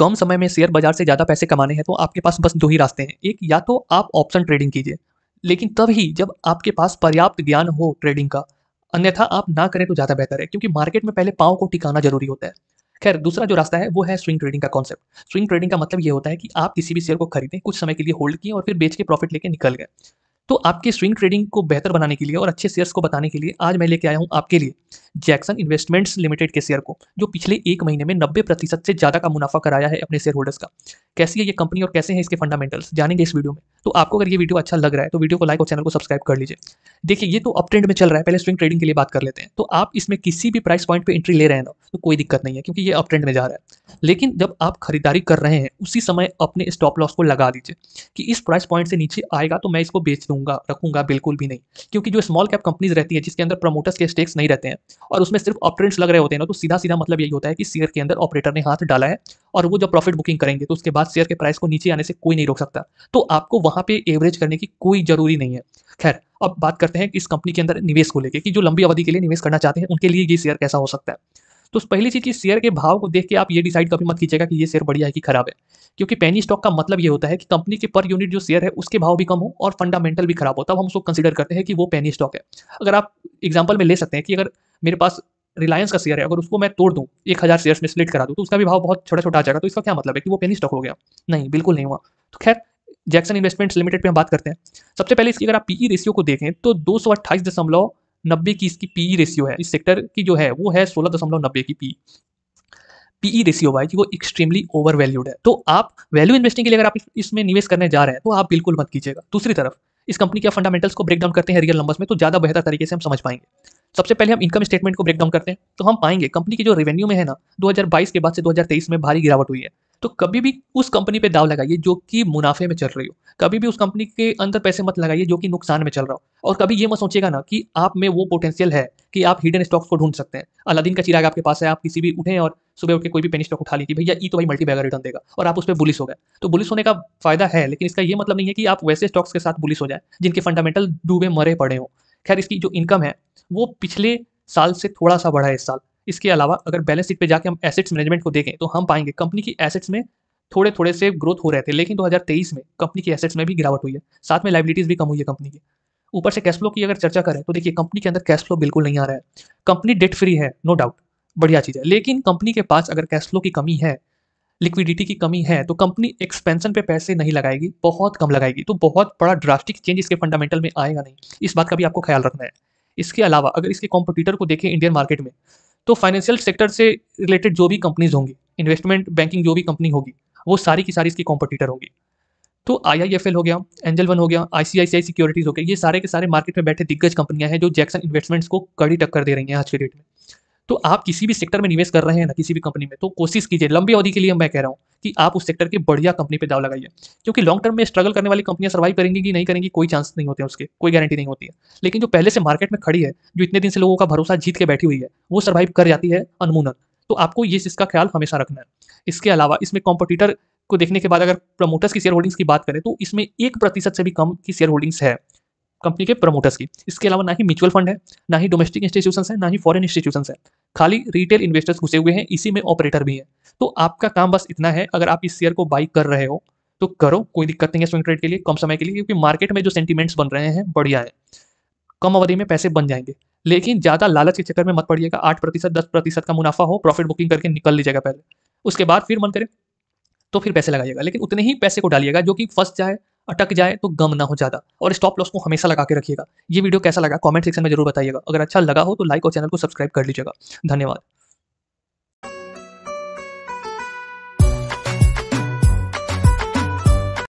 कम समय में शेयर बाजार से ज़्यादा पैसे कमाने हैं तो आपके पास बस दो ही रास्ते हैं एक या तो आप ऑप्शन ट्रेडिंग कीजिए लेकिन तभी जब आपके पास पर्याप्त ज्ञान हो ट्रेडिंग का अन्यथा आप ना करें तो ज़्यादा बेहतर है क्योंकि मार्केट में पहले पाँव को टिकाना जरूरी होता है खैर दूसरा जो रास्ता है वो है स्विंग ट्रेडिंग का कॉन्सेप्ट स्विंग ट्रेडिंग का मतलब ये होता है कि आप किसी भी शेयर को खरीदें कुछ समय के लिए होल्ड किए और फिर बेच के प्रॉफिट लेके निकल गए तो आपके स्विंग ट्रेडिंग को बेहतर बनाने के लिए और अच्छे शेयर्स को बताने के लिए आज मैं लेके आया हूँ आपके लिए जैक्सन इन्वेस्टमेंट्स लिमिटेड के शेयर को जो पिछले एक महीने में नब्बे प्रतिशत से ज़्यादा का मुनाफा कराया है अपने शेयर होल्डर्स का कैसी है ये कंपनी और कैसे हैं इसके फंडामेंटल्स जानेंगे इस वीडियो में तो आपको अगर ये वीडियो अच्छा लग रहा है तो वीडियो को लाइक और चैनल को सब्सक्राइब कर लीजिए देखिए ये तो अप ट्रेंड में चल रहा है पहले स्विंग ट्रेडिंग के लिए बात कर लेते हैं तो आप इसमें किसी भी प्राइस पॉइंट पर एंट्री ले रहे हैं ना तो कोई दिक्कत नहीं है क्योंकि ये अप ट्रेंड में जा रहा है लेकिन जब आप खरीदारी कर रहे हैं उसी समय अपने स्टॉप लॉस को लगा दीजिए कि इस प्राइस पॉइंट से नीचे आएगा तो मैं इसको बेच दूंगा रखूंगा बिल्कुल भी नहीं क्योंकि जो स्मॉल कैप कंपनीज रहती है जिसके अंदर प्रमोटर्स के स्टेक्स नहीं रहते हैं और उसमें सिर्फ ऑपरेंट्स लग रहे होते हैं ना तो सीधा सीधा मतलब यही होता है कि शेयर के अंदर ऑपरेटर ने हाथ डाला है और वो जब प्रॉफिट बुकिंग करेंगे तो उसके बाद शेयर के प्राइस को नीचे आने से कोई नहीं रोक सकता तो आपको वहाँ पे एवरेज करने की कोई जरूरी नहीं है खैर अब बात करते हैं कि इस कंपनी के अंदर निवेश को लेकर कि जो लंबी अवधि के लिए निवेश करना चाहते हैं उनके लिए ये शेयर कैसा हो सकता है तो पहली चीज़ शेयर के भाव को देख के आप ये डिसाइड कभी मत कीजिएगा कि ये शेयर बढ़िया है कि खराब है क्योंकि पैनी स्टॉक का मतलब ये होता है कि कंपनी के पर यूनिट जो शेयर है उसके भाव भी कम हो और फंडामेंटल भी खराब हो तब हम उसको कंसिडर करते हैं कि वो पैनी स्टॉक है अगर आप एग्जाम्पल में ले सकते हैं कि अगर मेरे पास रिलायंस का शेयर है अगर उसको मैं तोड़ दूँ एक हज़ार शेयर में स्प्लिट करा दूँ तो उसका भी भाव बहुत छोटा छोटा आ जाएगा तो इसका क्या मतलब है कि वो पेनी स्टॉक हो गया नहीं बिल्कुल नहीं हुआ तो खैर जैक्सन इन्वेस्टमेंट्स लिमिटेड पे हम बात करते हैं सबसे पहले इसकी अगर आप पीई रेशियो e को देखें तो दो सौ अट्ठाईस दशमलव नब्बे की इसकी पीई रेशियो e है इस सेक्टर की जो है वो है सोलह दशमलव नब्बे की पी पीई रेशियो वाइज वो एक्सट्रीमली ओवर वैल्यूड है तो आप वैल्यू इन्वेस्टिंग के लिए अगर आप इसमें निवेश करने जा रहे हैं तो आप बिल्कुल मत कीजिएगा दूसरी तरफ इस कंपनी के फंडामेंटल्स को ब्रेक डाउन करते हैं रियल नंबर्स में तो ज़्यादा बेहतर तरीके से हम समझ पाएंगे सबसे पहले हम इनकम स्टेटमेंट को ब्रेक डाउन करते हैं तो हम पाएंगे कंपनी की जो रेवेन्यू में है ना 2022 के बाद से 2023 में भारी गिरावट हुई है तो कभी भी उस कंपनी पे दाव लगाइए जो कि मुनाफे में चल रही हो कभी भी उस कंपनी के अंदर पैसे मत लगाइए जो कि नुकसान में चल रहा हो और कभी ये मत सोचिएगा ना कि आप में वो पोटेंशियल है कि आप हिडन स्टॉक्स को ढूंढ सकते हैं अलादीन का चिराग आपके पास है आप किसी भी उठें और सुबह उठ के कोई भी पेनी स्टॉक उठा लीजिए भैया ई तो भाई मल्टी बैगर रिटर्न देगा और आप उस पर बुलिस हो गए तो बुलिस होने का फायदा है लेकिन इसका ये मतलब नहीं है कि आप वैसे स्टॉक्स के साथ बुलिस हो जाए जिनके फंडामेंटल डूबे मरे पड़े हों खैर इसकी जो इनकम है वो पिछले साल से थोड़ा सा बढ़ा है इस साल इसके अलावा अगर बैलेंस शीट पे जाके हम एसेट्स मैनेजमेंट को देखें तो हम पाएंगे कंपनी की एसेट्स में थोड़े थोड़े से ग्रोथ हो रहे थे लेकिन 2023 में कंपनी की एसेट्स में भी गिरावट हुई है साथ में लाइबिलिटीज़ भी कम हुई है कंपनी की ऊपर से कैश फ्लो की अगर चर्चा करें तो देखिए कंपनी के अंदर कैश फ्लो बिल्कुल नहीं आ रहा है कंपनी डेट फ्री है नो डाउट बढ़िया चीज़ है लेकिन कंपनी के पास अगर कैश फ्लो की कमी है लिक्विडिटी की कमी है तो कंपनी एक्सपेंशन पे पैसे नहीं लगाएगी बहुत कम लगाएगी तो बहुत बड़ा ड्रास्टिक चेंज इसके फंडामेंटल में आएगा नहीं इस बात का भी आपको ख्याल रखना है इसके अलावा अगर इसके कॉम्पिटिटर को देखें इंडियन मार्केट में तो फाइनेंशियल सेक्टर से रिलेटेड जो भी कंपनीज होंगी इन्वेस्टमेंट बैंकिंग जो भी कंपनी होगी वो सारी की सारी इसकी कॉम्पिटिटर होगी तो आई हो गया एंजल वन हो गया आईसीआईसीआई सिक्योरिटीज हो गया ये सारे के सारे मार्केट में बैठे दिग्गज कंपनियां हैं जो जैक्सन इन्वेस्टमेंट्स को कड़ी टक्कर दे रही हैं आज के डेट में तो आप किसी भी सेक्टर में निवेश कर रहे हैं ना किसी भी कंपनी में तो कोशिश कीजिए लंबी अवधि के लिए मैं कह रहा हूँ कि आप उस सेक्टर की बढ़िया कंपनी पर दाव लगाइए क्योंकि लॉन्ग टर्म में स्ट्रगल करने वाली कंपनियां सर्वाइव करेंगी कि नहीं करेंगी कोई चांस नहीं होते हैं उसके कोई गारंटी नहीं होती है लेकिन जो पहले से मार्केट में खड़ी है जो इतने दिन से लोगों का भरोसा जीत के बैठी हुई है वो सर्वाइव कर जाती है अनमूनक तो आपको ये इसका ख्याल हमेशा रखना है इसके अलावा इसमें कॉम्पिटिटर को देखने के बाद अगर प्रमोटर्स की शेयर होल्डिंग्स की बात करें तो इसमें एक प्रतिशत से भी कम की शेयर होल्डिंग्स है कंपनी के प्रमोटर्स की इसके अलावा ना ही म्यूचुअल फंड है ना ही डोमेस्टिक इंस्टीट्यूशन है ना ही फॉरन इंस्टीट्यूशन है खाली रिटेल इन्वेस्टर्स घुसे हुए हैं इसी में ऑपरेटर भी है तो आपका काम बस इतना है अगर आप इस शेयर को बाई कर रहे हो तो करो कोई दिक्कत नहीं है स्विंग ट्रेड के लिए कम समय के लिए क्योंकि मार्केट में जो सेंटीमेंट्स बन रहे हैं बढ़िया है कम अवधि में पैसे बन जाएंगे लेकिन ज़्यादा लालच के चक्कर में मत पड़िएगा आठ प्रतिशत दस प्रतिशत का मुनाफा हो प्रॉफिट बुकिंग करके निकल लीजिएगा पहले उसके बाद फिर मन करे तो फिर पैसे लगाइएगा लेकिन उतने ही पैसे को डालिएगा जो कि फर्स्ट जाए अटक जाए तो गम ना हो ज़्यादा और स्टॉप लॉस को हमेशा लगा के रखिएगा ये वीडियो कैसा लगा कॉमेंट सेक्शन में जरूर बताइएगा अगर अच्छा लगा हो तो लाइक और चैनल को सब्सक्राइब कर लीजिएगा धन्यवाद